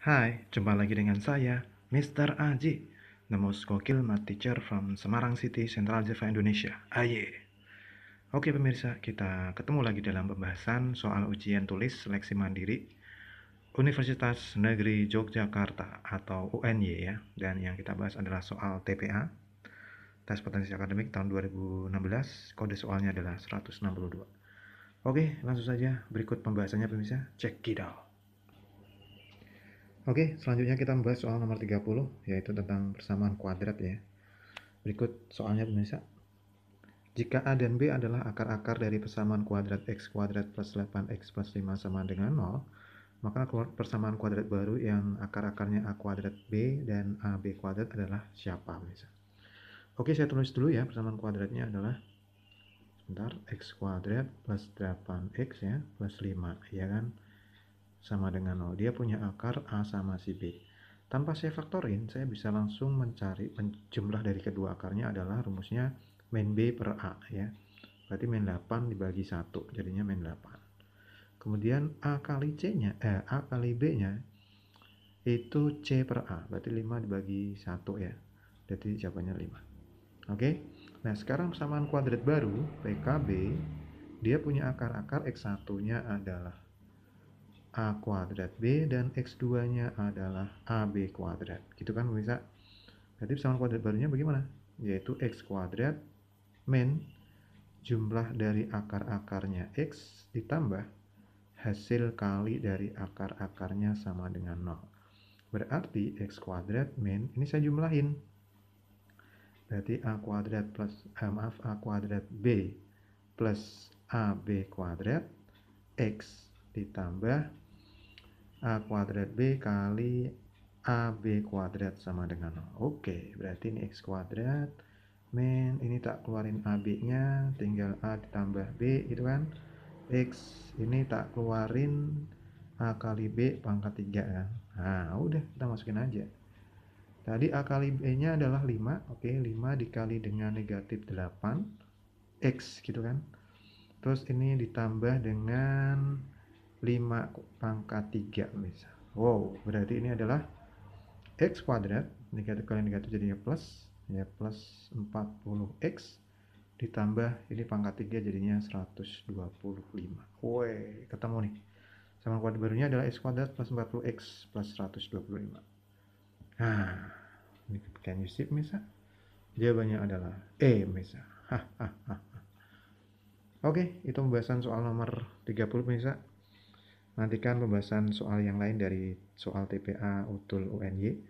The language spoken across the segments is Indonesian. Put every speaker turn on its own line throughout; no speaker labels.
Hai, jumpa lagi dengan saya, Mr. Aji, most Gokil Math Teacher from Semarang City, Central Java, Indonesia. Aye. Oke pemirsa, kita ketemu lagi dalam pembahasan soal ujian tulis seleksi mandiri Universitas Negeri Yogyakarta atau UNY ya. Dan yang kita bahas adalah soal TPA, Tes Potensi Akademik tahun 2016, kode soalnya adalah 162. Oke, langsung saja berikut pembahasannya pemirsa. Check it out. Oke, selanjutnya kita membahas soal nomor 30, yaitu tentang persamaan kuadrat ya. Berikut soalnya pemirsa. Jika A dan B adalah akar-akar dari persamaan kuadrat X kuadrat plus 8X plus 5 sama dengan 0, maka persamaan kuadrat baru yang akar-akarnya A kuadrat B dan AB kuadrat adalah siapa pemirsa? Oke, saya tulis dulu ya persamaan kuadratnya adalah sebentar, X kuadrat plus 8X ya, plus 5, ya kan? sama dengan 0. Dia punya akar A sama si B. Tanpa saya faktorin, saya bisa langsung mencari jumlah dari kedua akarnya adalah rumusnya min B per A ya. Berarti min 8 dibagi 1, jadinya min 8. Kemudian A kali C-nya, eh, A kali B-nya itu C per A. Berarti 5 dibagi 1 ya. Jadi jawabannya 5. Oke. Nah, sekarang persamaan kuadrat baru, PKB, dia punya akar-akar X1-nya adalah A kuadrat B dan X2-nya adalah AB kuadrat. Gitu kan bisa. Berarti persamaan kuadrat barunya bagaimana? Yaitu X kuadrat men jumlah dari akar-akarnya X ditambah hasil kali dari akar-akarnya sama dengan 0. Berarti X kuadrat men ini saya jumlahin. Berarti A kuadrat plus, eh, maaf, A kuadrat B plus AB kuadrat X ditambah A kuadrat B kali AB kuadrat sama dengan 0. Oke, berarti ini X kuadrat Men, ini tak keluarin AB-nya, tinggal A ditambah B gitu kan. X ini tak keluarin A kali B pangkat 3 kan. Nah, udah kita masukin aja. Tadi A kali B-nya adalah 5. Oke, 5 dikali dengan negatif 8. X gitu kan. Terus ini ditambah dengan 5 pangkat 3 misal. Wow, berarti ini adalah X kuadrat, negatif kali negatif jadinya plus, ya plus 40X ditambah ini pangkat 3 jadinya 125. Woi, ketemu nih. Sama kuadrat barunya adalah X kuadrat plus 40X plus 125. Nah, can you see misa Jawabannya adalah E misa Hahaha. Oke, itu pembahasan soal nomor 30 misa Nantikan pembahasan soal yang lain dari soal TPA Utul UNY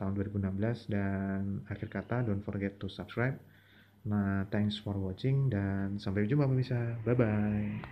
tahun 2016 dan akhir kata don't forget to subscribe. Nah, thanks for watching dan sampai jumpa pemirsa. Bye bye.